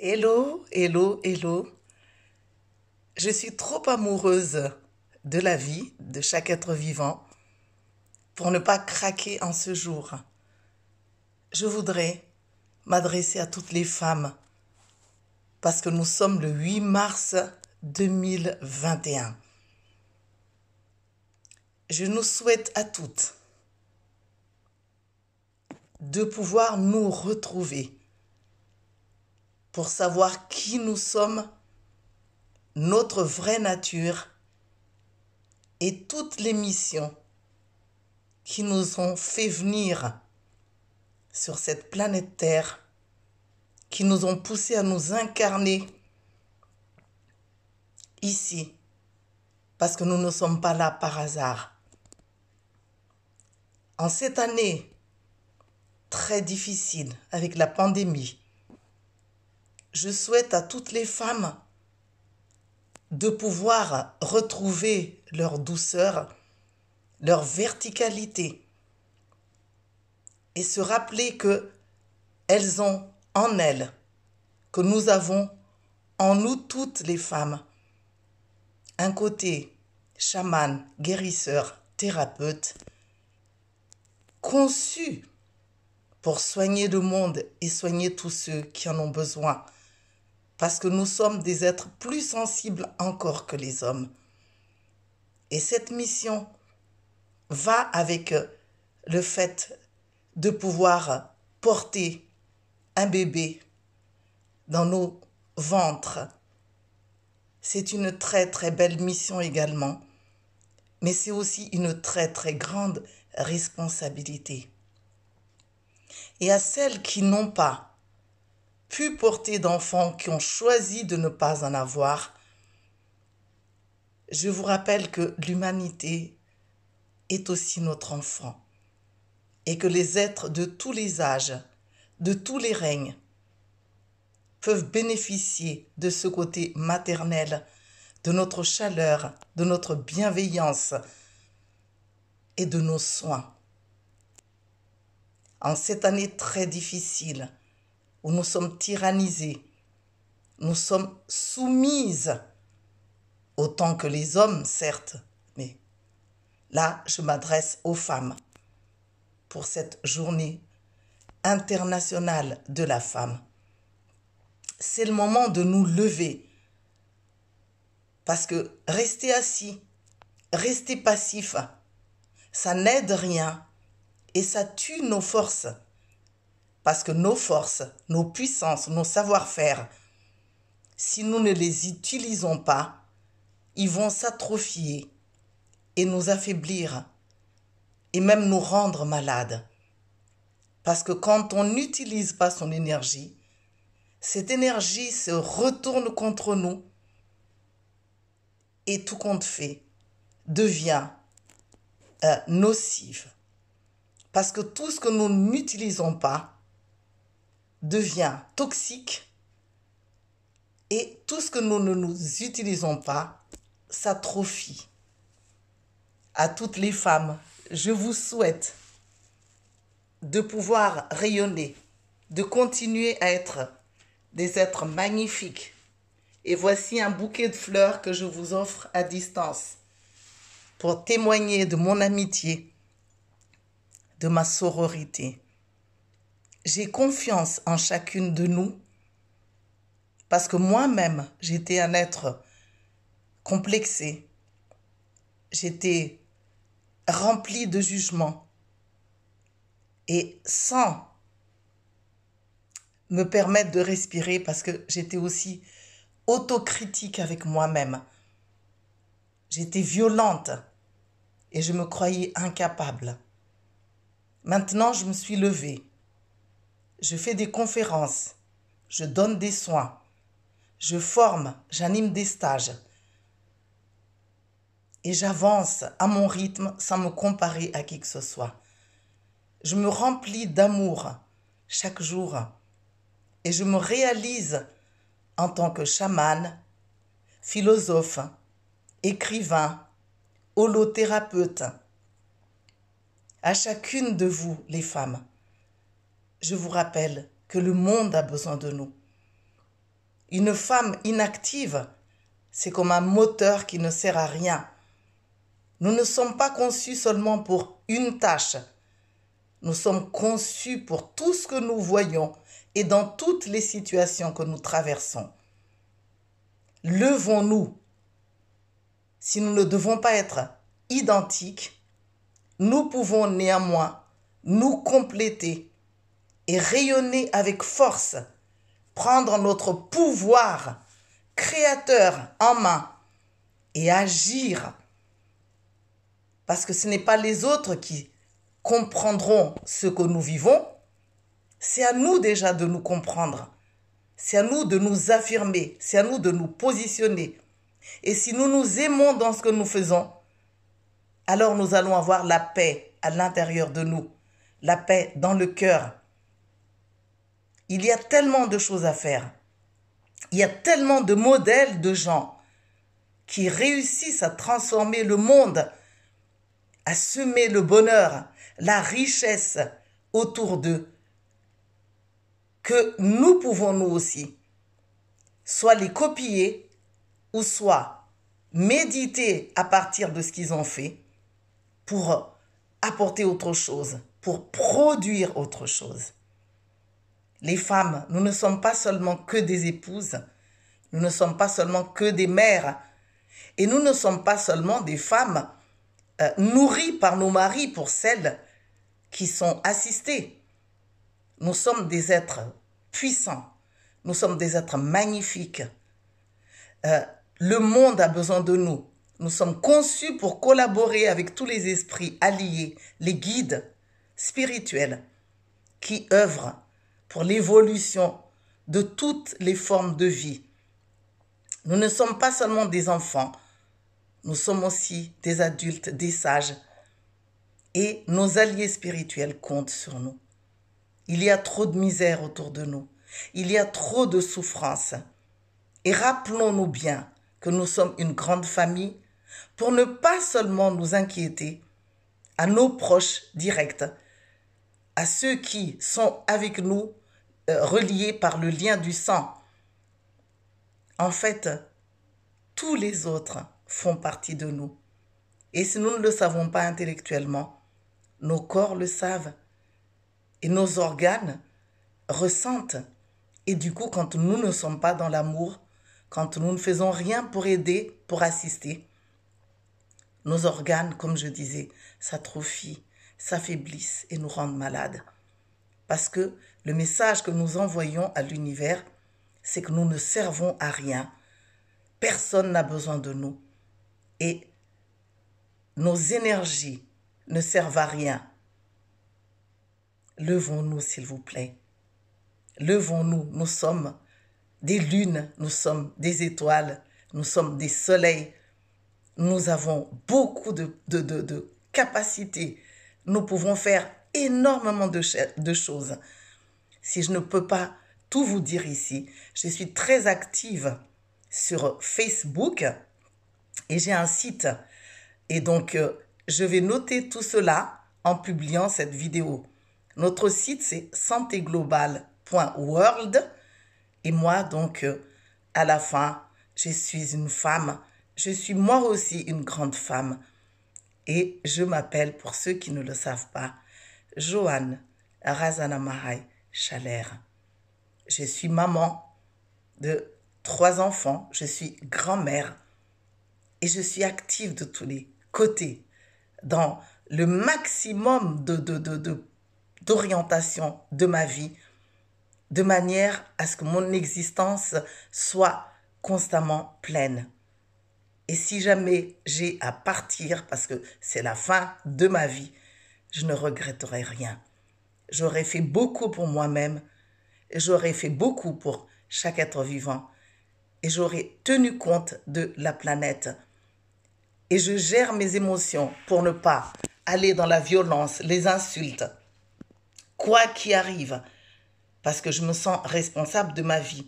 Hello, hello, hello. Je suis trop amoureuse de la vie, de chaque être vivant, pour ne pas craquer en ce jour. Je voudrais m'adresser à toutes les femmes, parce que nous sommes le 8 mars 2021. Je nous souhaite à toutes de pouvoir nous retrouver pour savoir qui nous sommes, notre vraie nature et toutes les missions qui nous ont fait venir sur cette planète Terre, qui nous ont poussés à nous incarner ici, parce que nous ne sommes pas là par hasard. En cette année très difficile avec la pandémie, je souhaite à toutes les femmes de pouvoir retrouver leur douceur, leur verticalité et se rappeler que elles ont en elles, que nous avons en nous toutes les femmes, un côté chaman, guérisseur, thérapeute, conçu pour soigner le monde et soigner tous ceux qui en ont besoin parce que nous sommes des êtres plus sensibles encore que les hommes. Et cette mission va avec euh, le fait de pouvoir porter un bébé dans nos ventres. C'est une très très belle mission également, mais c'est aussi une très très grande responsabilité. Et à celles qui n'ont pas pu porter d'enfants qui ont choisi de ne pas en avoir, je vous rappelle que l'humanité est aussi notre enfant et que les êtres de tous les âges, de tous les règnes, peuvent bénéficier de ce côté maternel, de notre chaleur, de notre bienveillance et de nos soins. En cette année très difficile, où nous sommes tyrannisés, nous sommes soumises, autant que les hommes, certes, mais là, je m'adresse aux femmes pour cette journée internationale de la femme. C'est le moment de nous lever, parce que rester assis, rester passif, ça n'aide rien et ça tue nos forces. Parce que nos forces, nos puissances, nos savoir-faire, si nous ne les utilisons pas, ils vont s'atrophier et nous affaiblir et même nous rendre malades. Parce que quand on n'utilise pas son énergie, cette énergie se retourne contre nous et tout compte fait devient euh, nocive. Parce que tout ce que nous n'utilisons pas, devient toxique et tout ce que nous ne nous utilisons pas s'atrophie. À toutes les femmes, je vous souhaite de pouvoir rayonner, de continuer à être des êtres magnifiques. Et voici un bouquet de fleurs que je vous offre à distance pour témoigner de mon amitié, de ma sororité. J'ai confiance en chacune de nous parce que moi-même, j'étais un être complexé. J'étais rempli de jugements et sans me permettre de respirer parce que j'étais aussi autocritique avec moi-même. J'étais violente et je me croyais incapable. Maintenant, je me suis levée. Je fais des conférences, je donne des soins, je forme, j'anime des stages. Et j'avance à mon rythme sans me comparer à qui que ce soit. Je me remplis d'amour chaque jour et je me réalise en tant que chamane, philosophe, écrivain, holothérapeute. À chacune de vous, les femmes, je vous rappelle que le monde a besoin de nous. Une femme inactive, c'est comme un moteur qui ne sert à rien. Nous ne sommes pas conçus seulement pour une tâche. Nous sommes conçus pour tout ce que nous voyons et dans toutes les situations que nous traversons. Levons-nous. Si nous ne devons pas être identiques, nous pouvons néanmoins nous compléter et rayonner avec force, prendre notre pouvoir créateur en main et agir. Parce que ce n'est pas les autres qui comprendront ce que nous vivons, c'est à nous déjà de nous comprendre. C'est à nous de nous affirmer, c'est à nous de nous positionner. Et si nous nous aimons dans ce que nous faisons, alors nous allons avoir la paix à l'intérieur de nous, la paix dans le cœur, il y a tellement de choses à faire. Il y a tellement de modèles de gens qui réussissent à transformer le monde, à semer le bonheur, la richesse autour d'eux, que nous pouvons nous aussi soit les copier ou soit méditer à partir de ce qu'ils ont fait pour apporter autre chose, pour produire autre chose les femmes, nous ne sommes pas seulement que des épouses, nous ne sommes pas seulement que des mères, et nous ne sommes pas seulement des femmes euh, nourries par nos maris pour celles qui sont assistées. Nous sommes des êtres puissants, nous sommes des êtres magnifiques. Euh, le monde a besoin de nous. Nous sommes conçus pour collaborer avec tous les esprits alliés, les guides spirituels qui œuvrent pour l'évolution de toutes les formes de vie. Nous ne sommes pas seulement des enfants, nous sommes aussi des adultes, des sages, et nos alliés spirituels comptent sur nous. Il y a trop de misère autour de nous, il y a trop de souffrance. Et rappelons-nous bien que nous sommes une grande famille pour ne pas seulement nous inquiéter à nos proches directs, à ceux qui sont avec nous euh, reliés par le lien du sang. En fait, tous les autres font partie de nous. Et si nous ne le savons pas intellectuellement, nos corps le savent et nos organes ressentent. Et du coup, quand nous ne sommes pas dans l'amour, quand nous ne faisons rien pour aider, pour assister, nos organes, comme je disais, s'atrophient, s'affaiblissent et nous rendent malades. Parce que le message que nous envoyons à l'univers, c'est que nous ne servons à rien. Personne n'a besoin de nous. Et nos énergies ne servent à rien. Levons-nous, s'il vous plaît. Levons-nous. Nous sommes des lunes, nous sommes des étoiles, nous sommes des soleils. Nous avons beaucoup de, de, capacités nous pouvons faire énormément de, choses. Si je ne peux pas tout vous dire ici, je suis très active sur Facebook et j'ai un site. Et donc, euh, je vais noter tout cela en publiant cette vidéo. Notre site, c'est santéglobal.world. Et moi, donc, euh, à la fin, je suis une femme. Je suis moi aussi une grande femme et je m'appelle, pour ceux qui ne le savent pas, Joanne Razanamahai Chalère. Je suis maman de trois enfants, je suis grand-mère et je suis active de tous les côtés dans le maximum de, d'orientation de ma vie de manière à ce que mon existence soit constamment pleine. Et si jamais j'ai à partir, parce que c'est la fin de ma vie, je ne regretterai rien. J'aurais fait beaucoup pour moi-même, j'aurais fait beaucoup pour chaque être vivant, et j'aurais tenu compte de la planète. Et je gère mes émotions pour ne pas aller dans la violence, les insultes, quoi qu'il arrive, parce que je me sens responsable de ma vie.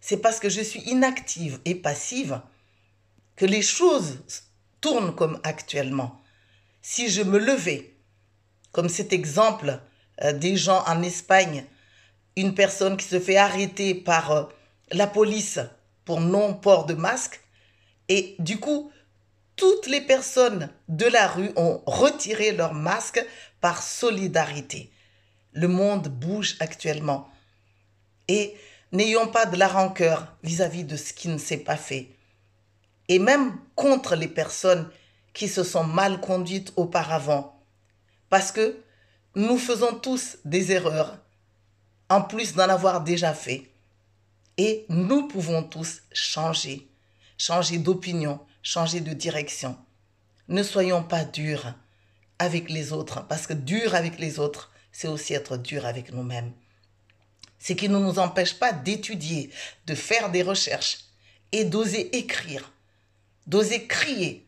C'est parce que je suis inactive et passive que les choses tournent comme actuellement. Si je me levais, comme cet exemple euh, des gens en Espagne, une personne qui se fait arrêter par euh, la police pour non-port de masque, et du coup, toutes les personnes de la rue ont retiré leur masque par solidarité. Le monde bouge actuellement. Et n'ayons pas de la rancœur vis à -vis de ce qui ne s'est pas fait et même contre les personnes qui se sont mal conduites auparavant. Parce que nous faisons tous des erreurs, en plus d'en avoir déjà fait. Et nous pouvons tous changer, changer d'opinion, changer de direction. Ne soyons pas durs avec les autres, parce que dur avec les autres, c'est aussi être dur avec nous-mêmes. Ce qui ne nous empêche pas d'étudier, de faire des recherches et d'oser écrire d'oser crier,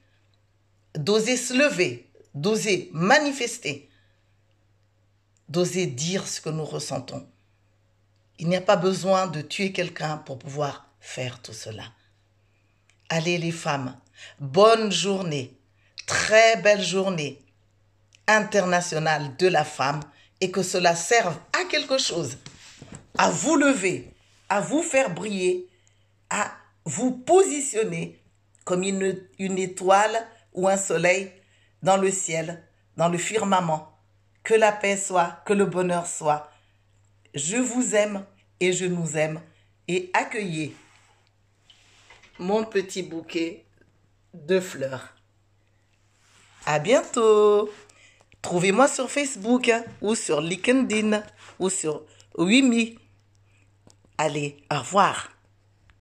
d'oser se lever, d'oser manifester, d'oser dire ce que nous ressentons. Il n'y a pas besoin de tuer quelqu'un pour pouvoir faire tout cela. Allez les femmes, bonne journée, très belle journée internationale de la femme et que cela serve à quelque chose, à vous lever, à vous faire briller, à vous positionner comme une, étoile ou un soleil dans le ciel, dans le firmament. Que la paix soit, que le bonheur soit. Je vous aime et je nous aime. Et accueillez mon petit bouquet de fleurs. À bientôt. Trouvez-moi sur Facebook ou sur LinkedIn ou sur Wimi. Allez, au revoir.